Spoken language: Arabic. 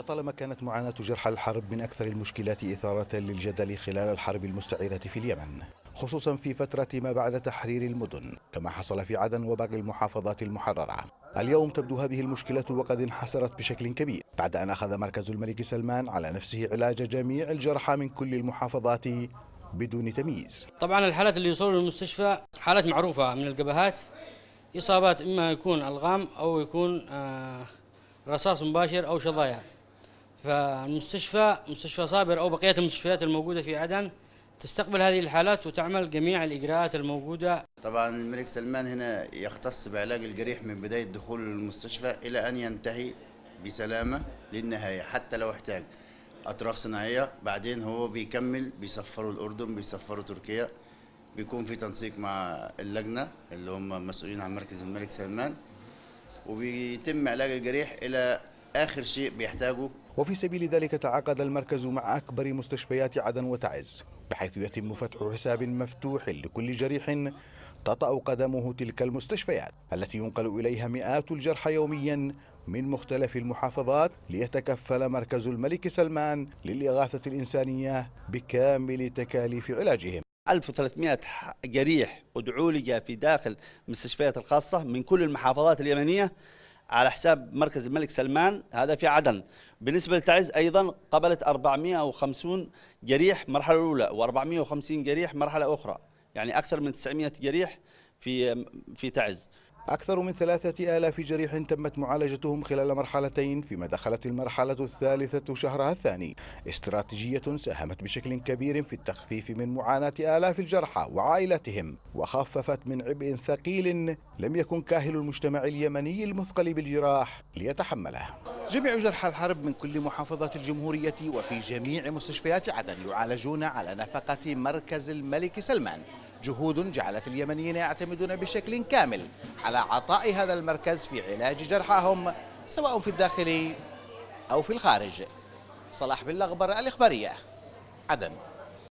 لطالما كانت معاناة جرحى الحرب من أكثر المشكلات إثارة للجدل خلال الحرب المستعيرة في اليمن خصوصا في فترة ما بعد تحرير المدن كما حصل في عدن وباقي المحافظات المحررة اليوم تبدو هذه المشكلة وقد انحسرت بشكل كبير بعد أن أخذ مركز الملك سلمان على نفسه علاج جميع الجرحى من كل المحافظات بدون تمييز طبعا الحالات اللي يوصلوا للمستشفى حالات معروفة من الجبهات إصابات إما يكون ألغام أو يكون آه، رصاص مباشر أو شظايا فالمستشفى مستشفى صابر أو بقية المستشفيات الموجودة في عدن تستقبل هذه الحالات وتعمل جميع الإجراءات الموجودة طبعا الملك سلمان هنا يختص بعلاج الجريح من بداية دخول المستشفى إلى أن ينتهي بسلامة للنهاية حتى لو احتاج أطراف صناعية بعدين هو بيكمل بيسفروا الأردن بيسفروا تركيا بيكون في تنسيق مع اللجنة اللي هم مسؤولين عن مركز الملك سلمان وبيتم علاج الجريح إلى آخر شيء بيحتاجه وفي سبيل ذلك تعاقد المركز مع أكبر مستشفيات عدن وتعز بحيث يتم فتح حساب مفتوح لكل جريح تطأ قدمه تلك المستشفيات التي ينقل إليها مئات الجرحى يوميا من مختلف المحافظات ليتكفل مركز الملك سلمان للإغاثة الإنسانية بكامل تكاليف علاجهم 1300 جريح ودعولجة في داخل المستشفيات الخاصة من كل المحافظات اليمنية على حساب مركز الملك سلمان هذا في عدن بالنسبة لتعز أيضا قبلت 450 جريح مرحله اولي الأولى و450 جريح مرحلة أخرى يعني أكثر من 900 جريح في في تعز أكثر من ثلاثة آلاف جريح تمت معالجتهم خلال مرحلتين فيما دخلت المرحلة الثالثة شهرها الثاني استراتيجية ساهمت بشكل كبير في التخفيف من معاناة آلاف الجرحى وعائلاتهم وخففت من عبء ثقيل لم يكن كاهل المجتمع اليمني المثقل بالجراح ليتحمله جميع جرحى الحرب من كل محافظات الجمهورية وفي جميع مستشفيات عدن يعالجون على نفقة مركز الملك سلمان جهود جعلت اليمنيين يعتمدون بشكل كامل على عطاء هذا المركز في علاج جرحاهم سواء في الداخل أو في الخارج صلاح بالأغبر الإخبارية عدن